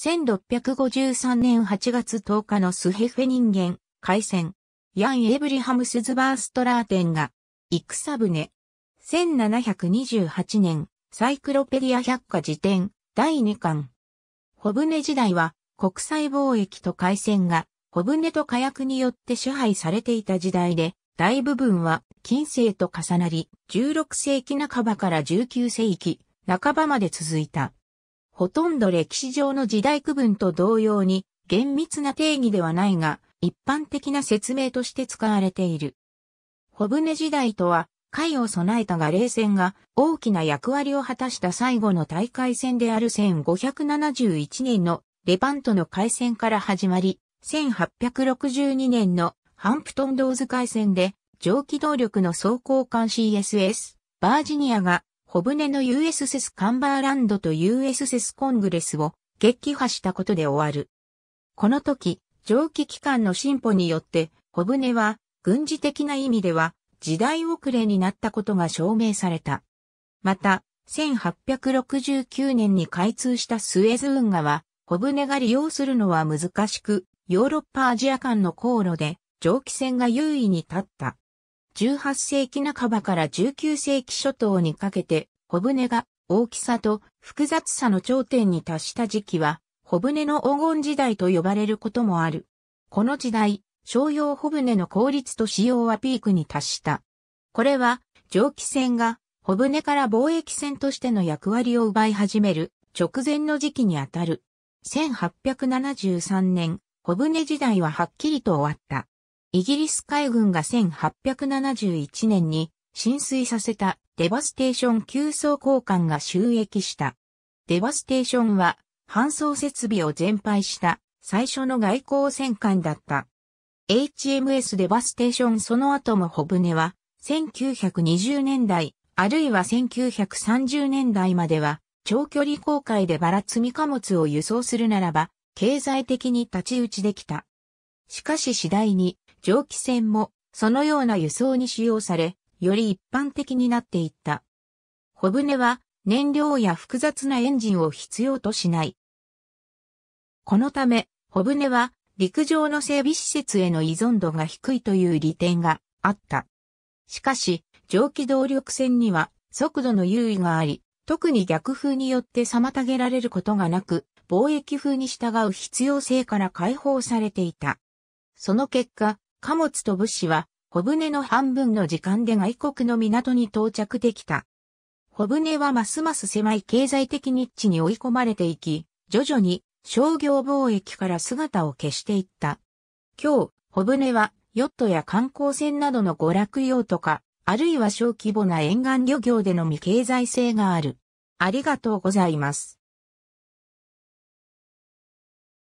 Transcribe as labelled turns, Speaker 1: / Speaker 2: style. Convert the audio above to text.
Speaker 1: 1653年8月10日のスヘフェ人間、海戦、ヤン・エブリハムスズバーストラーテンが、戦船。1728年、サイクロペディア百科辞典、第2巻。小ネ時代は、国際貿易と海戦が、小ネと火薬によって支配されていた時代で、大部分は近世と重なり、16世紀半ばから19世紀半ばまで続いた。ほとんど歴史上の時代区分と同様に厳密な定義ではないが、一般的な説明として使われている。小ネ時代とは、海を備えたガレー船が大きな役割を果たした最後の大海戦である1571年のレバントの海戦から始まり、1862年のハンプトンドーズ海戦で蒸気動力の装甲艦 CSS バージニアがホブネの US s カンバーランドと US s コングレスを撃破したことで終わる。この時、蒸気機関の進歩によって、ホブネは軍事的な意味では時代遅れになったことが証明された。また、1869年に開通したスエズ運河は、ホブネが利用するのは難しく、ヨーロッパアジア間の航路で蒸気船が優位に立った。18世紀半ばから19世紀初頭にかけて、小舟が大きさと複雑さの頂点に達した時期は、小舟の黄金時代と呼ばれることもある。この時代、商用小舟の効率と使用はピークに達した。これは、蒸気船が小舟から貿易船としての役割を奪い始める直前の時期にあたる。1873年、小舟時代ははっきりと終わった。イギリス海軍が1871年に浸水させたデバステーション急走交換が収益した。デバステーションは搬送設備を全廃した最初の外交戦艦だった。HMS デバステーションその後も小舟は1920年代あるいは1930年代までは長距離航海でバラ積み貨物を輸送するならば経済的に立ち打ちできた。しかし次第に蒸気船もそのような輸送に使用され、より一般的になっていった。小舟は燃料や複雑なエンジンを必要としない。このため、小舟は陸上の整備施設への依存度が低いという利点があった。しかし、蒸気動力船には速度の優位があり、特に逆風によって妨げられることがなく、貿易風に従う必要性から解放されていた。その結果、貨物と物資は、小舟の半分の時間で外国の港に到着できた。小舟はますます狭い経済的ニッチに追い込まれていき、徐々に商業貿易から姿を消していった。今日、小舟はヨットや観光船などの娯楽用とか、あるいは小規模な沿岸漁業でのみ経済性がある。ありがとうございます。